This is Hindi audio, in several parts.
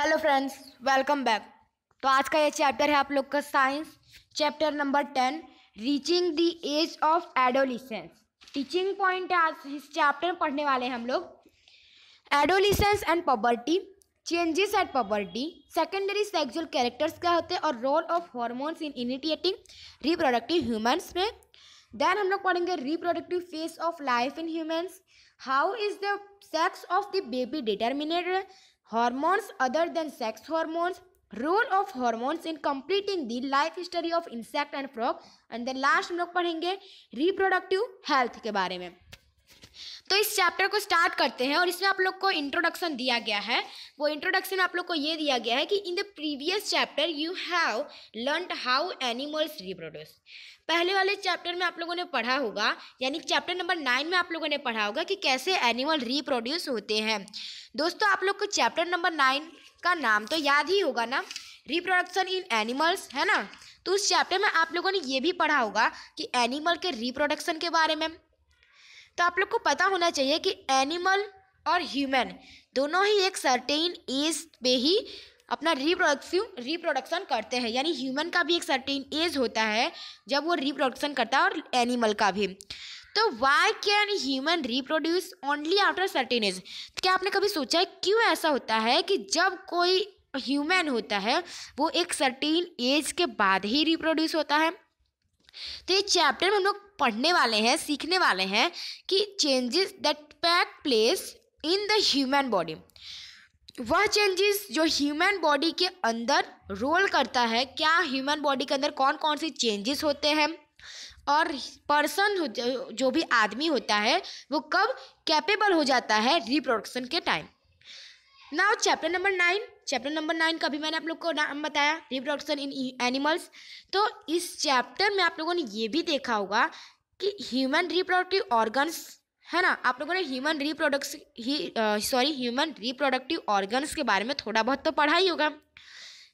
हेलो फ्रेंड्स वेलकम बैक तो आज का ये चैप्टर है आप लोग का science chapter number ten reaching the age of adolescence teaching point आज इस चैप्टर में पढ़ने वाले हैं हम लोग adolescence and puberty changes at puberty secondary sexual characters क्या होते हैं और role of hormones in initiating reproductive humans में देन हम लोग पढ़ेंगे reproductive phase of life in humans how is the sex of the baby determinated Hormones other than sex hormones, role of hormones in completing the life history of insect and frog and then last हम लोग पढ़ेंगे रिप्रोडक्टिव हेल्थ के बारे में तो इस चैप्टर को स्टार्ट करते हैं और इसमें आप लोग को इंट्रोडक्शन दिया गया है वो इंट्रोडक्शन आप लोग को ये दिया गया है कि in the previous chapter you have learn how animals reproduce पहले वाले चैप्टर में आप लोगों ने पढ़ा होगा यानी चैप्टर नंबर नाइन में आप लोगों ने पढ़ा होगा कि कैसे एनिमल रिप्रोड्यूस होते हैं दोस्तों आप लोग को चैप्टर नंबर नाइन का नाम तो याद ही होगा ना रिप्रोडक्शन इन एनिमल्स है ना तो उस चैप्टर में आप लोगों ने ये भी पढ़ा होगा कि एनिमल के रिप्रोडक्शन के बारे में तो आप लोग को पता होना चाहिए कि एनिमल और ह्यूमन दोनों ही एक सर्टेन एज पे ही अपना रिप्रोडक्सिव रिप्रोडक्शन करते हैं यानी ह्यूमन का भी एक सर्टेन एज होता है जब वो रिप्रोडक्शन करता है और एनिमल का भी तो why can human reproduce only after certain age तो क्या आपने कभी सोचा है क्यों ऐसा होता है कि जब कोई ह्यूमन होता है वो एक सर्टेन एज के बाद ही रिप्रोड्यूस होता है तो ये चैप्टर में हम लोग पढ़ने वाले हैं सीखने वाले हैं कि changes that pack place in the human body वह चेंजेस जो ह्यूमन बॉडी के अंदर रोल करता है क्या ह्यूमन बॉडी के अंदर कौन कौन से चेंजेस होते हैं और पर्सन जो भी आदमी होता है वो कब कैपेबल हो जाता है रिप्रोडक्शन के time now chapter number nine chapter number nine का भी मैंने आप लोग को नाम बताया रिप्रोडक्शन इन एनिमल्स तो इस चैप्टर में आप लोगों ने ये भी देखा होगा कि ह्यूमन रिप्रोडक्टिव ऑर्गन्स है ना आप लोगों ने ह्यूमन रिप्रोडक्ट ही सॉरी ह्यूमन रिप्रोडक्टिव ऑर्गन्स के बारे में थोड़ा बहुत तो पढ़ा ही होगा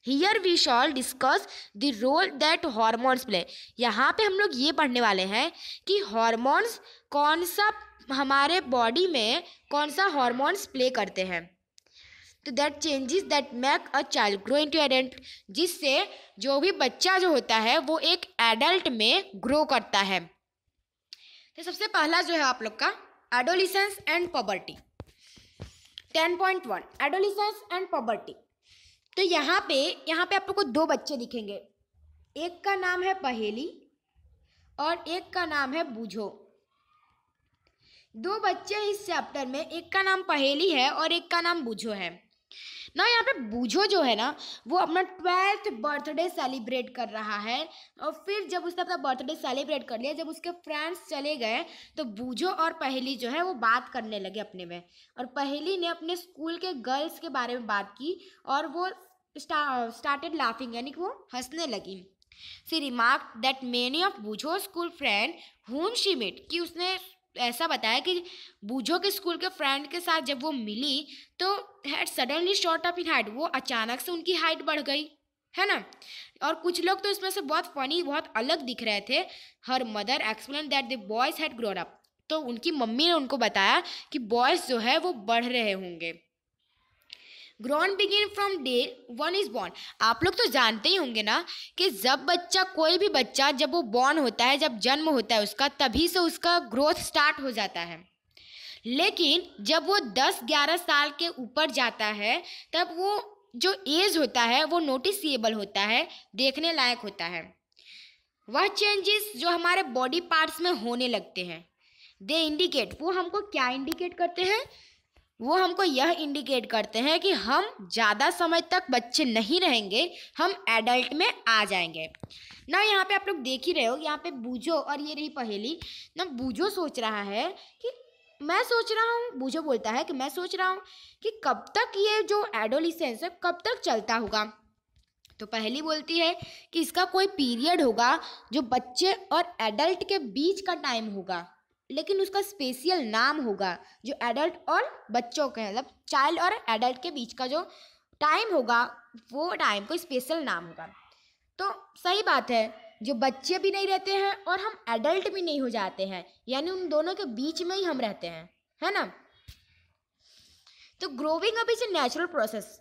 here we shall discuss the role that hormones play यहाँ पे हम लोग ये पढ़ने वाले हैं कि हॉर्मोन्स कौन सा हमारे बॉडी में कौन सा हॉर्मोन्स प्ले करते हैं तो that changes that make a child grow into adult जिससे जो भी बच्चा जो होता है वो एक एडल्ट में ग्रो करता है तो सबसे पहला जो है आप लोग का puberty ten point one adolescence and puberty तो यहाँ पे यहाँ पे आप लोग को दो बच्चे दिखेंगे एक का नाम है पहेली और एक का नाम है बुझो दो बच्चे इस चैप्टर में एक का नाम पहेली है और एक का नाम बुझो है ना यहाँ पे बूझो जो है ना वो अपना ट्वेल्थ बर्थडे सेलिब्रेट कर रहा है और फिर जब उसने अपना बर्थडे सेलिब्रेट कर लिया जब उसके फ्रेंड्स चले गए तो बूझो और पहली जो है वो बात करने लगे अपने में और पहली ने अपने स्कूल के गर्ल्स के बारे में बात की और वो स्टार्टेड लाफिंग यानी कि वो हंसने लगी she remark that many of Boojho school friend whom she met कि उसने ऐसा बताया कि बूझो के स्कूल के फ्रेंड के साथ जब वो मिली तो had suddenly shot up in height वो अचानक से उनकी हाइट बढ़ गई है ना और कुछ लोग तो इसमें से बहुत फनी बहुत अलग दिख रहे थे her mother explain that the boys had grown up तो उनकी मम्मी ने उनको बताया कि बॉयज़ जो है वो बढ़ रहे होंगे grown begin from day one is born आप लोग तो जानते ही होंगे ना कि जब बच्चा कोई भी बच्चा जब वो बॉर्न होता है जब जन्म होता है उसका तभी से उसका ग्रोथ स्टार्ट हो जाता है लेकिन जब वो 10-11 साल के ऊपर जाता है तब वो जो एज होता है वो नोटिसबल होता है देखने लायक होता है वह चेंजेस जो हमारे बॉडी पार्ट्स में होने लगते हैं दे इंडिकेट वो हमको क्या इंडिकेट करते हैं वो हमको यह इंडिकेट करते हैं कि हम ज़्यादा समय तक बच्चे नहीं रहेंगे हम एडल्ट में आ जाएंगे ना यहाँ पे आप लोग देख ही रहे हो यहाँ पे बूझो और ये रही पहेली ना बूझो सोच रहा है कि मैं सोच रहा हूँ बूझो बोलता है कि मैं सोच रहा हूँ कि कब तक ये जो एडोलिसेंस है कब तक चलता होगा तो पहली बोलती है कि इसका कोई पीरियड होगा जो बच्चे और एडल्ट के बीच का टाइम होगा लेकिन उसका स्पेशियल नाम होगा जो एडल्ट और बच्चों के मतलब चाइल्ड और एडल्ट के बीच का जो टाइम होगा वो टाइम को स्पेशल नाम होगा तो सही बात है जो बच्चे भी नहीं रहते हैं और हम एडल्ट भी नहीं हो जाते हैं यानी उन दोनों के बीच में ही हम रहते हैं है ना तो ग्रोविंग अब is a natural process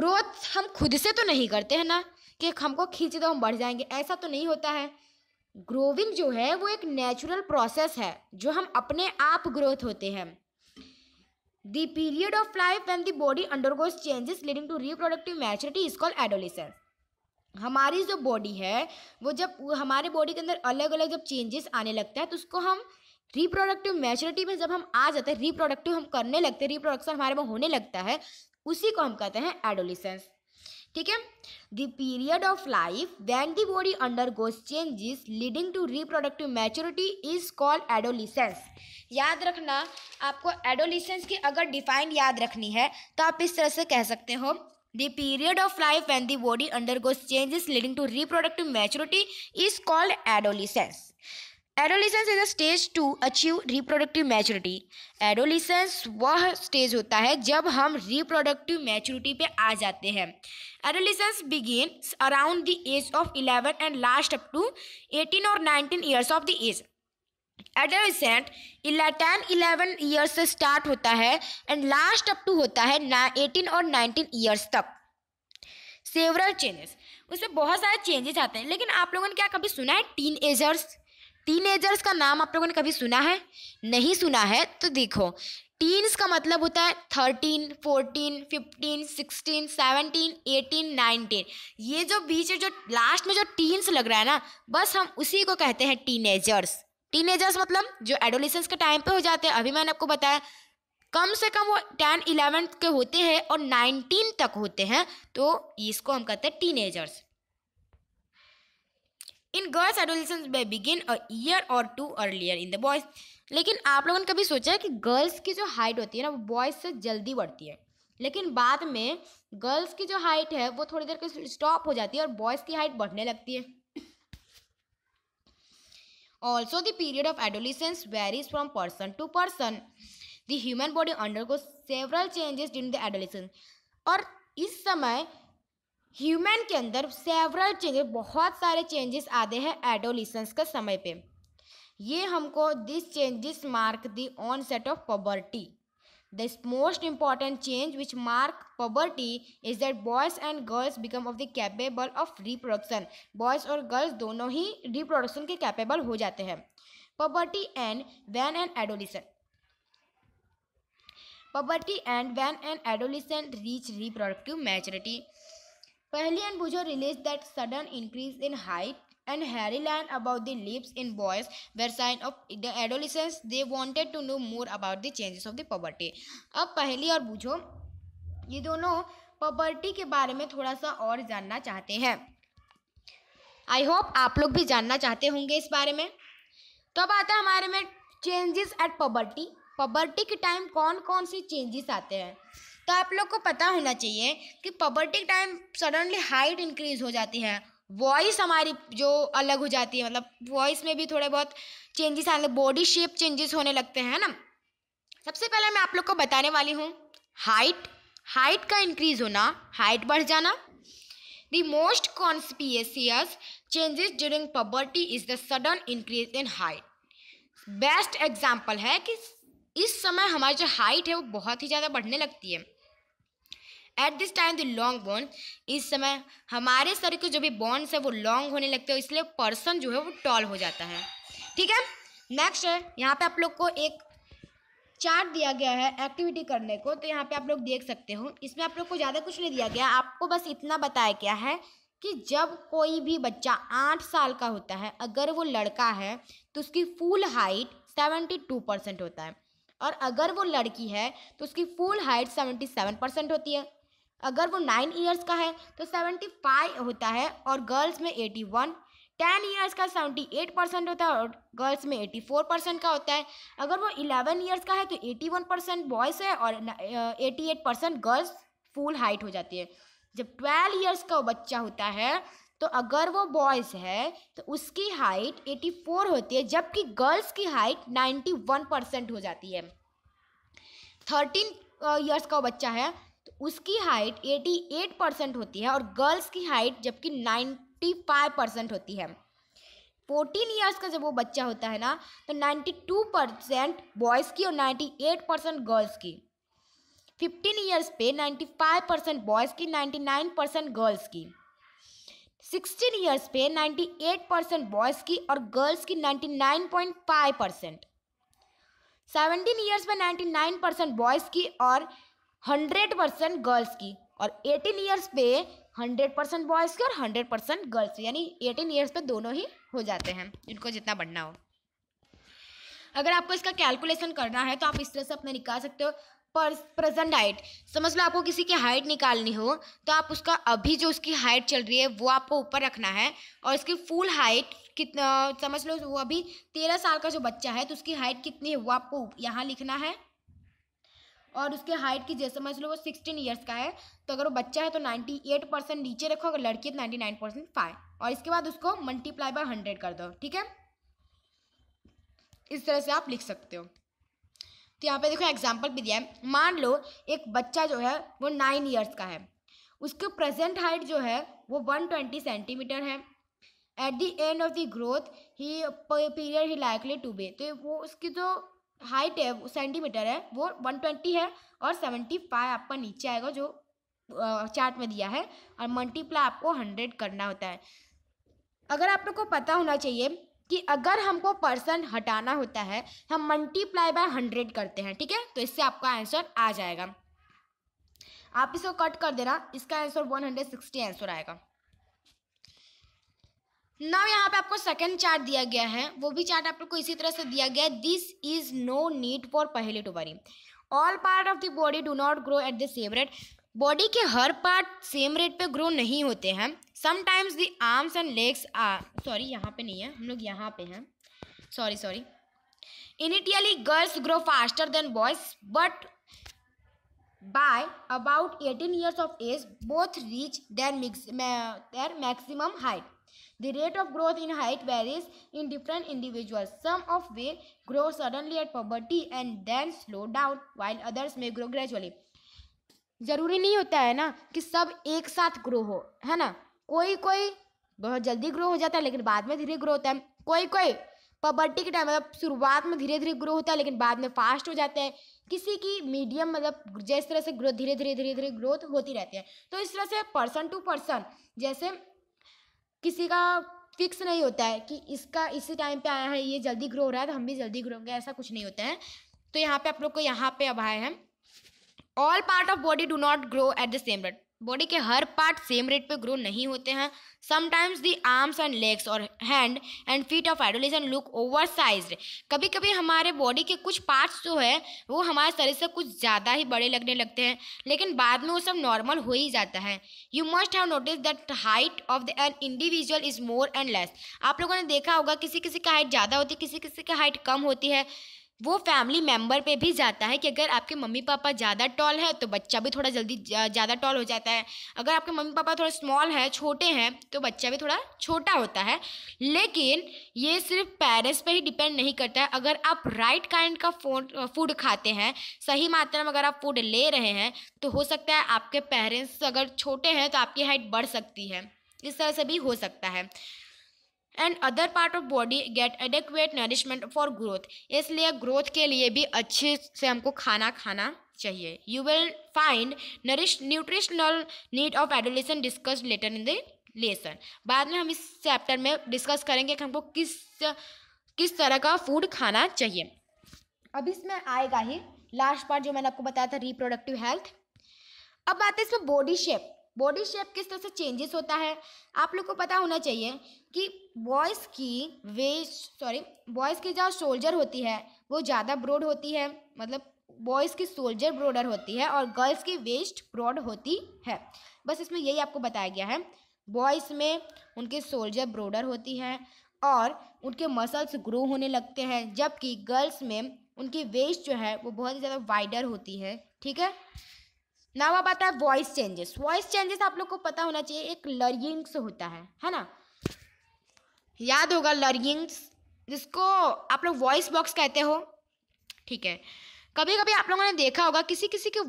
growth हम खुद से तो नहीं करते हैं ना कि हमको खींच दो हम बढ़ जाएंगे ऐसा तो नहीं होता है ग्रोविंग जो है वो एक नेचुरल प्रोसेस है जो हम अपने आप ग्रोथ होते हैं the period of life and the body undergoes changes leading to reproductive maturity is called adolescence हमारी जो बॉडी है वो जब हमारे बॉडी के अंदर अलग अलग जब चेंजेस आने लगता है तो उसको हम रिप्रोडक्टिव मैच्योरिटी में जब हम आ जाते हैं रिप्रोडक्टिव हम करने लगते हैं रिप्रोडक्शन हमारे में होने लगता है उसी को हम कहते हैं एडोलिसेंस ठीक है the period of life when the body undergoes changes leading to reproductive maturity is called adolescence याद रखना आपको एडोलिसेंस की अगर डिफाइंड याद रखनी है तो आप इस तरह से कह सकते हो period of life when when body under undergoes changes leading to reproductive maturity is called adolescence adolescence is a stage to achieve reproductive maturity adolescence वह स्टेज होता है जब हम रिप्रोडक्टिव मैच्योरिटी पे आ जाते हैं adolescence begin around the age of eleven and last up to eighteen और nineteen years of the age adolescent ten eleven years से स्टार्ट होता है एंड लास्ट अप टू होता है एटीन और नाइनटीन ईयर्स तक सेवरल चेंजेस उसमें बहुत सारे चेंजेस आते हैं लेकिन आप लोगों ने क्या कभी सुना है टीन एजर्स टीनेजर्स का नाम आप लोगों ने कभी सुना है नहीं सुना है तो देखो टीन्स का मतलब होता है thirteen fourteen fifteen sixteen seventeen eighteen nineteen ये जो बीच जो लास्ट में जो टीन्स लग रहा है ना बस हम उसी को कहते हैं टीनेजर्स टीनेजर्स मतलब जो एडोलिसेंस के टाइम पे हो जाते हैं अभी मैंने आपको बताया कम से कम वो टेन इलेवेंथ के होते हैं और नाइनटीन तक होते हैं तो इसको हम कहते हैं teenagers in girls adolescence may begin a year or two earlier in the boys लेकिन आप लोगों ने कभी सोचा है कि गर्ल्स की जो हाइट होती है ना वो बॉयज़ से जल्दी बढ़ती है लेकिन बाद में गर्ल्स की जो हाइट है वो थोड़ी देर के स्टॉप हो जाती है और बॉयज़ की हाइट बढ़ने लगती है also the period of adolescence varies from person to person the human body undergo several changes during the adolescence और इस समय ह्यूमन के अंदर सेवरल चेंजेस बहुत सारे चेंजेस आते हैं एडोलिसंस के समय पे ये हमको this changes mark the onset of puberty this most important change which mark puberty is that boys and girls become of the capable of reproduction boys और गर्ल्स दोनों ही रिप्रोडक्शन के कैपेबल हो जाते हैं puberty end when and adolescent puberty end when and adolescent reach reproductive maturity Pahlian Bujo realized that sudden increase in height and hairy line above the lips in boys were sign of the adolescence. They wanted to know more about the changes of the poverty. अब पहली और बुझो ये दोनों पॉपर्टी के बारे में थोड़ा सा और जानना चाहते हैं आई होप आप लोग भी जानना चाहते होंगे इस बारे में तो अब आता है हमारे में चेंजेस एट पॉबर्टी पॉबर्टी के टाइम कौन कौन से चेंजेस आते हैं तो आप लोग को पता होना चाहिए कि puberty time suddenly height increase हो जाती है वॉइस हमारी जो अलग हो जाती है मतलब वॉइस में भी थोड़े बहुत चेंजेस आने बॉडी शेप चेंजेस होने लगते हैं ना सबसे पहले मैं आप लोग को बताने वाली हूँ हाइट हाइट का इंक्रीज होना हाइट बढ़ जाना the most conspicuous changes during puberty is the sudden increase in height best example है कि इस समय हमारी जो हाइट है वो बहुत ही ज़्यादा बढ़ने लगती है at this time the long bone इस समय हमारे शरीर के जो भी बोन्स है वो लॉन्ग होने लगते हैं इसलिए पर्सन जो है वो टॉल हो जाता है ठीक है नेक्स्ट है यहाँ पे आप लोग को एक चार्ट दिया गया है एक्टिविटी करने को तो यहाँ पे आप लोग देख सकते हो इसमें आप लोग को ज़्यादा कुछ नहीं दिया गया आपको बस इतना बताया गया है कि जब कोई भी बच्चा आठ साल का होता है अगर वो लड़का है तो उसकी full height seventy two percent होता है और अगर वो लड़की है तो उसकी full height seventy seven percent होती है अगर वो नाइन ईयर्स का है तो सेवेंटी फाइव होता है और गर्ल्स में एटी वन टेन ईयर्स का सेवेंटी एट परसेंट होता है और गर्ल्स में एटी फोर परसेंट का होता है अगर वो इलेवन ईयर्स का है तो एटी वन परसेंट बॉयज़ है और eighty eight percent girls full height हो जाती है जब ट्वेल्व ईयर्स का बच्चा होता है तो अगर वो बॉयज़ है तो उसकी हाइट एटी फोर होती है जबकि गर्ल्स की हाइट नाइन्टी वन परसेंट हो जाती है थर्टीन ईयर्स का बच्चा है उसकी हाइट 88 परसेंट होती है और गर्ल्स की हाइट जबकि 95 परसेंट होती है फोर्टीन ईयर्स का जब वो बच्चा होता है ना तो 92 परसेंट बॉयज़ की और 98 परसेंट गर्ल्स की 15 ईयर्स पे 95 परसेंट बॉयज़ की 99 परसेंट गर्ल्स की 16 ईयर्स पे 98 परसेंट बॉयज़ की और गर्ल्स की 99.5 percent seventeen years ninety 99 percent boys की और हंड्रेड परसेंट गर्ल्स की और एटीन ईयर्स पे हंड्रेड परसेंट बॉयज़ की और हंड्रेड परसेंट गर्ल्स की यानी एटीन ईयर्स पे दोनों ही हो जाते हैं इनको जितना बढ़ना हो अगर आपको इसका कैलकुलेशन करना है तो आप इस तरह से अपना निकाल सकते हो पर प्रेजेंट हाइट समझ लो आपको किसी की हाइट निकालनी हो तो आप उसका अभी जो उसकी हाइट चल रही है वो आपको ऊपर रखना है और इसकी फुल हाइट कितना समझ लो वो अभी तेरह साल का जो बच्चा है तो उसकी हाइट कितनी है वो आपको यहाँ लिखना है और उसके हाइट की जैसे समझ लो वो सिक्सटीन ईयर्स का है तो अगर वो बच्चा है तो नाइन्टी एट परसेंट नीचे रखो अगर लड़की है तो नाइन्टी नाइन परसेंट फाइव और इसके बाद उसको मल्टीप्लाई बाय हंड्रेड कर दो ठीक है इस तरह से आप लिख सकते हो तो यहाँ पे देखो एग्जाम्पल भी दिया है मान लो एक बच्चा जो है वो नाइन ईयर्स का है उसके प्रेजेंट हाइट जो है वो वन ट्वेंटी सेंटीमीटर है at the end of the growth ही पीरियड ही लाइकली टू बे तो वो उसकी जो तो हाइट है सेंटीमीटर है वो वन ट्वेंटी है और सेवेंटी फाइव आपका नीचे आएगा जो चार्ट में दिया है और मल्टीप्लाई आपको हंड्रेड करना होता है अगर आप लोग को पता होना चाहिए कि अगर हमको पर्सन हटाना होता है हम मल्टीप्लाई बाय हंड्रेड करते हैं ठीक है तो इससे आपका आंसर आ जाएगा आप इसको कट कर देना इसका answer one hundred sixty answer आएगा नाउ यहाँ पे आपको सेकंड चार्ट दिया गया है वो भी चार्ट आपको इसी तरह से दिया गया है this is no need for पहले to worry all part of the body do not grow at the same rate body के हर पार्ट सेम रेट पे ग्रो नहीं होते हैं sometimes the arms and legs are sorry यहाँ पे नहीं है हम लोग यहाँ पे हैं sorry sorry initially girls grow faster than boys but by about 18 years of age both reach their, mix, their maximum The rate of growth in height varies in different individuals, some of which grow suddenly at puberty and then slow down, while others may grow gradually. जरूरी नहीं होता है ना कि सब एक साथ ग्रो हो है ना कोई कोई बहुत जल्दी ग्रो हो जाता है लेकिन बाद में धीरे ग्रो होता है कोई कोई पबर्टी के टाइम मतलब शुरुआत में धीरे धीरे ग्रो होता है लेकिन बाद में फास्ट हो जाते हैं किसी की मीडियम मतलब जिस तरह से ग्रोथ धीरे धीरे धीरे धीरे ग्रोथ होती रहती है तो इस तरह से पर्सन टू पर्सन जैसे किसी का फिक्स नहीं होता है कि इसका इसी टाइम पे आया है ये जल्दी ग्रो हो रहा है तो हम भी जल्दी ग्रो होंगे ऐसा कुछ नहीं होता है तो यहाँ पे आप लोग को यहाँ पे अब आए हैं all part of body do not grow at the same rate body के हर पार्ट सेम रेट पे ग्रो नहीं होते हैं sometimes the arms and legs or hand and feet of adolescent look oversize कभी कभी हमारे बॉडी के कुछ पार्ट्स जो है वो हमारे शरीर से कुछ ज़्यादा ही बड़े लगने लगते हैं लेकिन बाद में वो सब नॉर्मल हो ही जाता है you must have notice that height of the an individual is more and less आप लोगों ने देखा होगा किसी किसी का हाइट ज़्यादा होती है किसी किसी की हाइट कम होती है वो फैमिली मेम्बर पे भी जाता है कि अगर आपके मम्मी पापा ज़्यादा टॉल है तो बच्चा भी थोड़ा जल्दी ज़्यादा टॉल हो जाता है अगर आपके मम्मी पापा थोड़ा स्मॉल है छोटे हैं तो बच्चा भी थोड़ा छोटा होता है लेकिन ये सिर्फ पेरेंट्स पे ही डिपेंड नहीं करता है अगर आप राइट काइंड का फूड खाते हैं सही मात्रा में अगर आप फूड ले रहे हैं तो हो सकता है आपके पेरेंट्स अगर छोटे हैं तो आपकी हाइट बढ़ सकती है इस तरह से भी हो सकता है and other part of body get adequate nourishment for growth इसलिए ग्रोथ के लिए भी अच्छे से हमको खाना खाना चाहिए you will find nourish nutritional need of adolescent discuss later in the lesson बाद में हम इस चैप्टर में डिस्कस करेंगे कि हमको किस किस तरह का फूड खाना चाहिए अब इसमें आएगा ही लास्ट पार्ट जो मैंने आपको बताया था रिप्रोडक्टिव हेल्थ अब आते हैं इसमें बॉडी शेप बॉडी शेप किस तरह से चेंजेस होता है आप लोग को पता होना चाहिए कि बॉयज़ की वेस्ट सॉरी बॉयज़ की जो शोल्जर होती है वो ज़्यादा ब्रॉड होती है मतलब बॉयज़ की शोल्जर ब्रॉडर होती है और गर्ल्स की वेस्ट ब्रॉड होती है बस इसमें यही आपको बताया गया है बॉयज़ में उनकी शोल्जर ब्रॉडर होती है और उनके मसल्स ग्रो होने लगते हैं जबकि गर्ल्स में उनकी वेस्ट जो है वो बहुत ही ज़्यादा वाइडर होती है ठीक है नाव अब आता है वॉइस चेंजेस वॉइस चेंजेस आप लोग को पता होना चाहिए एक लर्यिंग्स होता है है ना याद होगा लर्यिंग्स जिसको आप लोग वॉइस बॉक्स कहते हो ठीक है कभी कभी आप लोगों ने देखा होगा किसी किसी के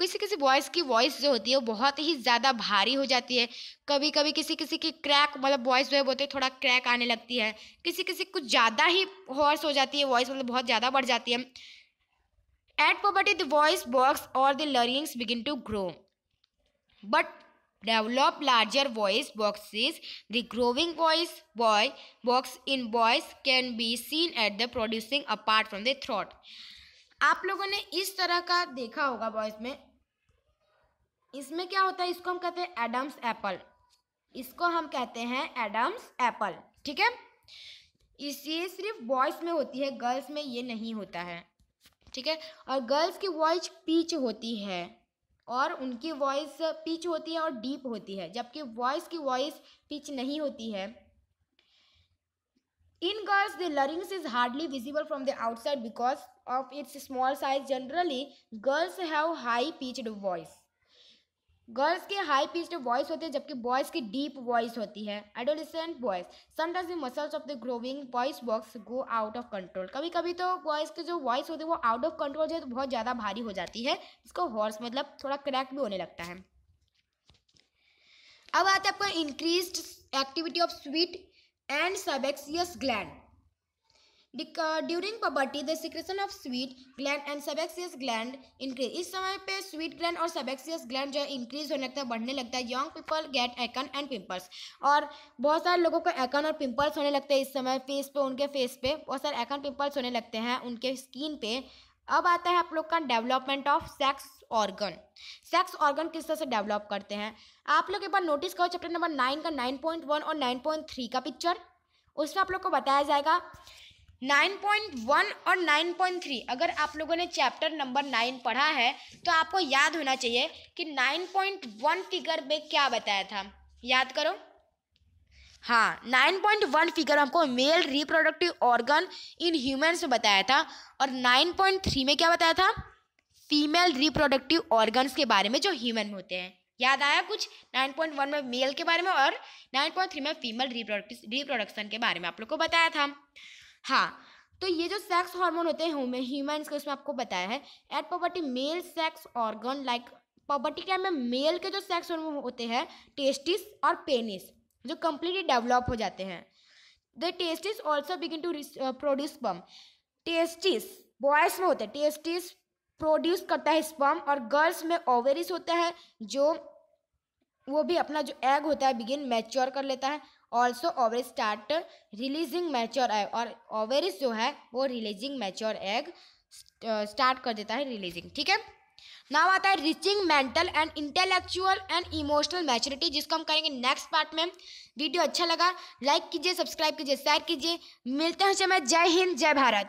किसी किसी वॉइस की वॉइस जो होती है वो बहुत ही ज़्यादा भारी हो जाती है कभी कभी किसी किसी की क्रैक मतलब वॉइस जो है बोलते तो थोड़ा क्रैक आने लगती है किसी किसी कुछ ज़्यादा ही हॉर्स हो जाती है वॉइस मतलब बहुत ज़्यादा बढ़ जाती है at puberty the voice box or the larynx begin to grow but develop larger voice boxes the growing voice boy box in boys can be seen at the producing apart from the throat आप लोगों ने इस तरह का देखा होगा बॉयज में इसमें क्या होता है इसको हम कहते हैं एडम्स एप्पल इसको हम कहते हैं एडम्स एप्पल ठीक है इस ये सिर्फ बॉयज़ में होती है गर्ल्स में ये नहीं होता है ठीक है और गर्ल्स की वॉइस पीच होती है और उनकी वॉइस पीच होती है और डीप होती है जबकि वॉइस की वॉइस पिच नहीं होती है in girls the larynx is hardly visible from the outside because of its small size generally girls have high pitched voice girls के हाई पिच्ड वॉइस होते हैं जबकि बॉयज़ की डीप वॉइस होती है adolescent boys sometimes the muscles of the growing voice box go out of control कभी कभी तो बॉयज़ के जो वॉइस होते हैं वो आउट ऑफ कंट्रोल जो है तो बहुत ज़्यादा भारी हो जाती है इसको हॉर्स मतलब थोड़ा क्रैक भी होने लगता है अब आते हैं आपका increase activity of sweat and sebaceous gland during puberty the secretion of sweat gland and sebaceous gland increase इस समय पे स्वीट ग्लैंड और सबेक्सियस ग्लैंड जो है इंक्रीज होने लगता है बढ़ने लगता है young people get acne and pimples और बहुत सारे लोगों को एकन और पिंपल्स होने लगते हैं इस समय फेस पे उनके फेस पे बहुत सारे एकन पिंपल्स होने लगते हैं उनके स्किन पे अब आता है आप लोग का development of sex organ sex organ किस तरह से डेवलप करते हैं आप लोग एक बार नोटिस करो चैप्टर नंबर नाइन का नाइन पॉइंट वन और नाइन पॉइंट थ्री का पिक्चर उसमें आप लोग को बताया जाएगा 9.1 और 9.3 अगर आप लोगों ने चैप्टर नंबर नाइन पढ़ा है तो आपको याद होना चाहिए कि 9.1 फिगर में क्या बताया था याद करो हाँ 9.1 फिगर हमको male reproductive organ in humans में बताया था और 9.3 में क्या बताया था फीमेल रिप्रोडक्टिव ऑर्गन्स के बारे में जो ह्यूमन में होते हैं याद आया कुछ 9.1 में मेल के बारे में और 9.3 में फीमेल रिप्रोडक्टिव रिप्रोडक्शन के बारे में आप लोग को बताया था हाँ तो ये जो सेक्स हार्मोन होते हैं ह्यूमन का उसमें आपको बताया है at puberty male sex organ like puberty time में मेल के जो सेक्स हार्मोन होते हैं टेस्टिस और पेनिस जो कम्प्लीटली डेवलप हो जाते हैं the testis also begin to produce sperm testis boys में होते हैं टेस्टिस प्रोड्यूस करता है स्पम और गर्ल्स में ओवेरिस होता है जो वो भी अपना जो एग होता है बिगिन मैच्योर कर लेता है also ovary start releasing mature egg और ओवरिस जो है वो रिलीजिंग मैच्योर एग स्टार्ट कर देता है रिलीजिंग ठीक है नाम आता है reaching mental and intellectual and emotional maturity जिसको हम करेंगे नेक्स्ट पार्ट में वीडियो अच्छा लगा लाइक कीजिए सब्सक्राइब कीजिए शेयर कीजिए मिलते हैं समय जय हिंद जय भारत